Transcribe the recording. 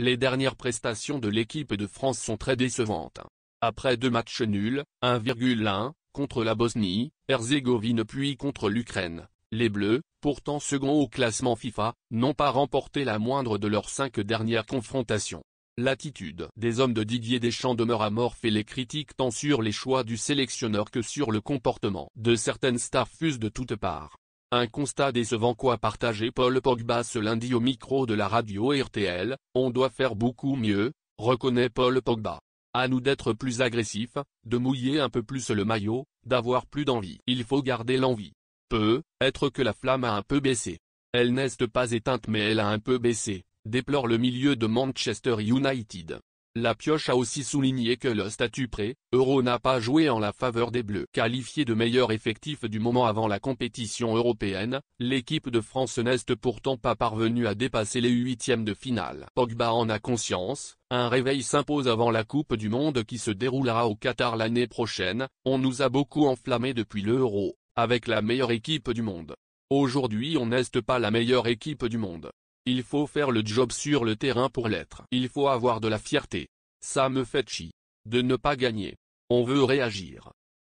Les dernières prestations de l'équipe de France sont très décevantes. Après deux matchs nuls, 1,1, contre la Bosnie-Herzégovine puis contre l'Ukraine, les Bleus, pourtant second au classement FIFA, n'ont pas remporté la moindre de leurs cinq dernières confrontations. L'attitude des hommes de Didier Deschamps demeure amorphe et les critiques tant sur les choix du sélectionneur que sur le comportement de certaines stars fusent de toutes parts. Un constat décevant quoi partager Paul Pogba ce lundi au micro de la radio RTL, on doit faire beaucoup mieux, reconnaît Paul Pogba. À nous d'être plus agressifs, de mouiller un peu plus le maillot, d'avoir plus d'envie. Il faut garder l'envie. Peut, être que la flamme a un peu baissé. Elle n'est pas éteinte mais elle a un peu baissé, déplore le milieu de Manchester United. La pioche a aussi souligné que le statut prêt, euro n'a pas joué en la faveur des Bleus. qualifiés de meilleur effectif du moment avant la compétition européenne, l'équipe de France n'est pourtant pas parvenue à dépasser les huitièmes de finale. Pogba en a conscience, un réveil s'impose avant la Coupe du Monde qui se déroulera au Qatar l'année prochaine, on nous a beaucoup enflammés depuis l'euro, avec la meilleure équipe du monde. Aujourd'hui on n'est pas la meilleure équipe du monde. Il faut faire le job sur le terrain pour l'être. Il faut avoir de la fierté. Ça me fait chi. De ne pas gagner. On veut réagir.